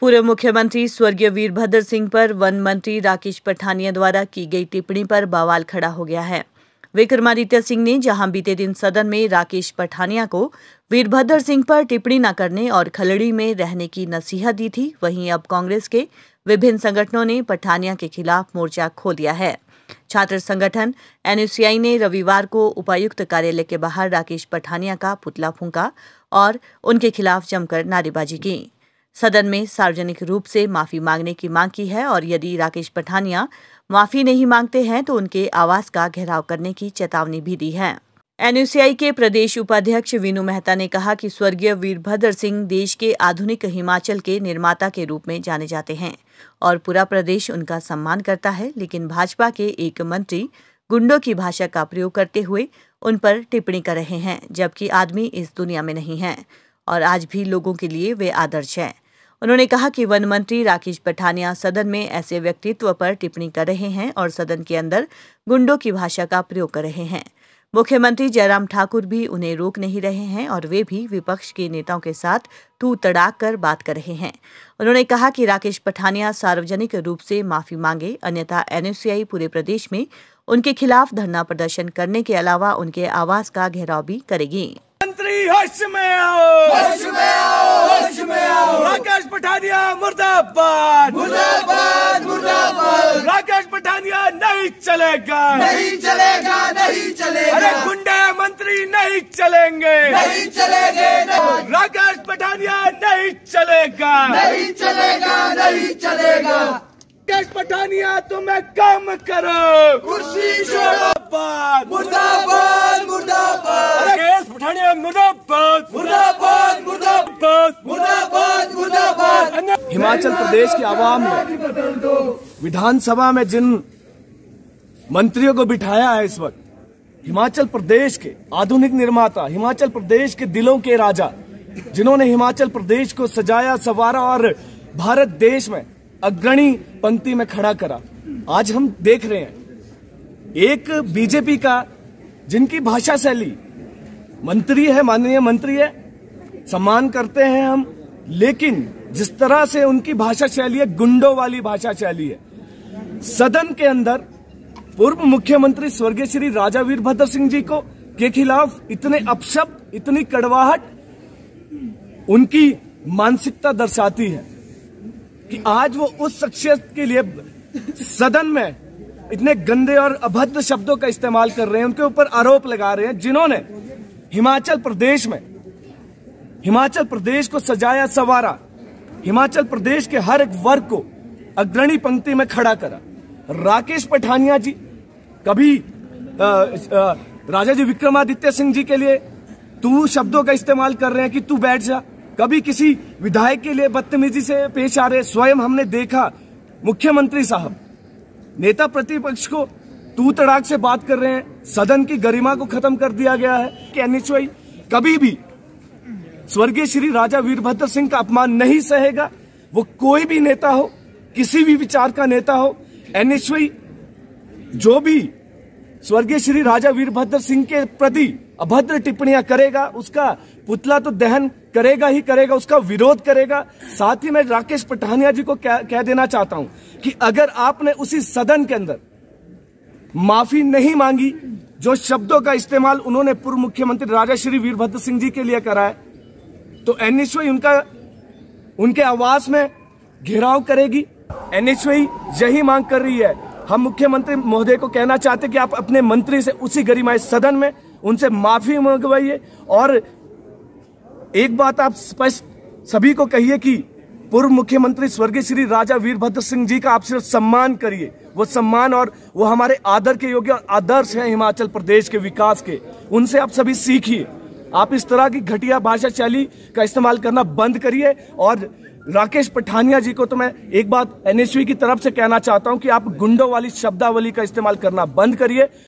पूर्व मुख्यमंत्री स्वर्गीय वीरभद्र सिंह पर वन मंत्री राकेश पठानिया द्वारा की गई टिप्पणी पर बवाल खड़ा हो गया है विक्रमादित्य सिंह ने जहां बीते दिन सदन में राकेश पठानिया को वीरभद्र सिंह पर टिप्पणी न करने और खलड़ी में रहने की नसीहत दी थी वहीं अब कांग्रेस के विभिन्न संगठनों ने पठानिया के खिलाफ मोर्चा खोल दिया है छात्र संगठन एनयूसीआई ने रविवार को उपायुक्त कार्यालय के बाहर राकेश पठानिया का पुतला फूंका और उनके खिलाफ जमकर नारेबाजी की सदन में सार्वजनिक रूप से माफी मांगने की मांग की है और यदि राकेश पठानिया माफी नहीं मांगते हैं तो उनके आवास का घेराव करने की चेतावनी भी दी है एनयूसीआई के प्रदेश उपाध्यक्ष विनू मेहता ने कहा कि स्वर्गीय वीरभद्र सिंह देश के आधुनिक हिमाचल के निर्माता के रूप में जाने जाते हैं और पूरा प्रदेश उनका सम्मान करता है लेकिन भाजपा के एक मंत्री गुंडों की भाषा का प्रयोग करते हुए उन पर टिप्पणी कर रहे हैं जबकि आदमी इस दुनिया में नहीं है और आज भी लोगों के लिए वे आदर्श हैं उन्होंने कहा कि वन मंत्री राकेश पठानिया सदन में ऐसे व्यक्तित्व पर टिप्पणी कर रहे हैं और सदन के अंदर गुंडों की भाषा का प्रयोग कर रहे हैं मुख्यमंत्री जयराम ठाकुर भी उन्हें रोक नहीं रहे हैं और वे भी विपक्ष के नेताओं के साथ तू तड़ाक कर बात कर रहे हैं उन्होंने कहा कि राकेश पठानिया सार्वजनिक रूप से माफी मांगे अन्यथा एनएससीआई पूरे प्रदेश में उनके खिलाफ धरना प्रदर्शन करने के अलावा उनके आवास का घेराव भी करेगी मंत्री होश में आओ होश में पठानिया मुर्दाबाद मुर्दाबाद मुर्दाबाद राकेश पठानिया नहीं चलेगा नहीं चलेगा नहीं चलेगा अरे गुंडे मंत्री नहीं चलेंगे नहीं चलेंगे राकेश पठानिया नहीं चलेगा नहीं चलेगा नहीं चलेगा राकेश पठानिया तुम्हें कम करो कुर्सी मुर्दाबाद मुर्दाबाद मुर्दाबाद राकेश पठानिया मुर्दाबाद मुर्दाबाद मुर्दाबाद हिमाचल प्रदेश की आवाम ने विधानसभा में जिन मंत्रियों को बिठाया है इस वक्त हिमाचल प्रदेश के आधुनिक निर्माता हिमाचल प्रदेश के दिलों के राजा जिन्होंने हिमाचल प्रदेश को सजाया सवारा और भारत देश में अग्रणी पंक्ति में खड़ा करा आज हम देख रहे हैं एक बीजेपी का जिनकी भाषा शैली मंत्री है माननीय मंत्री है सम्मान करते हैं हम लेकिन जिस तरह से उनकी भाषा शैली है गुंडों वाली भाषा शैली है सदन के अंदर पूर्व मुख्यमंत्री स्वर्गीय श्री राजा वीरभद्र सिंह जी को के खिलाफ इतने अपशब्द इतनी कड़वाहट उनकी मानसिकता दर्शाती है कि आज वो उस शख्सियत के लिए सदन में इतने गंदे और अभद्र शब्दों का इस्तेमाल कर रहे हैं उनके ऊपर आरोप लगा रहे हैं जिन्होंने हिमाचल प्रदेश में हिमाचल प्रदेश को सजाया सवारा हिमाचल प्रदेश के हर एक वर्ग को अग्रणी पंक्ति में खड़ा करा राकेश पठानिया जी कभी आ, आ, राजा जी विक्रमादित्य सिंह जी के लिए तू शब्दों का इस्तेमाल कर रहे हैं कि तू बैठ जा कभी किसी विधायक के लिए बदतमीजी से पेश आ रहे स्वयं हमने देखा मुख्यमंत्री साहब नेता प्रतिपक्ष को तू तड़ाक से बात कर रहे हैं सदन की गरिमा को खत्म कर दिया गया है कि कभी भी स्वर्गीय श्री राजा वीरभद्र सिंह का अपमान नहीं सहेगा वो कोई भी नेता हो किसी भी विचार का नेता हो एनएचवी जो भी स्वर्गीय श्री राजा वीरभद्र सिंह के प्रति अभद्र टिप्पणियां करेगा उसका पुतला तो दहन करेगा ही करेगा उसका विरोध करेगा साथ ही मैं राकेश पठानिया जी को कह, कह देना चाहता हूं कि अगर आपने उसी सदन के अंदर माफी नहीं मांगी जो शब्दों का इस्तेमाल उन्होंने पूर्व मुख्यमंत्री राजा श्री वीरभद्र सिंह जी के लिए कराया तो एन उनका उनके आवास में घेराव करेगी एन यही मांग कर रही है हम मुख्यमंत्री महोदय को कहना चाहते कि आप अपने मंत्री से उसी गरिमा सदन में उनसे माफी मंगवाइए और एक बात आप स्पष्ट सभी को कहिए कि पूर्व मुख्यमंत्री स्वर्गीय श्री राजा वीरभद्र सिंह जी का आप सिर्फ सम्मान करिए वो सम्मान और वो हमारे आदर के योग्य और आदर्श हैं हिमाचल प्रदेश के विकास के उनसे आप सभी सीखिए आप इस तरह की घटिया भाषा शैली का इस्तेमाल करना बंद करिए और राकेश पठानिया जी को तो मैं एक बात एनएसवी की तरफ से कहना चाहता हूं कि आप गुंडों वाली शब्दावली का इस्तेमाल करना बंद करिए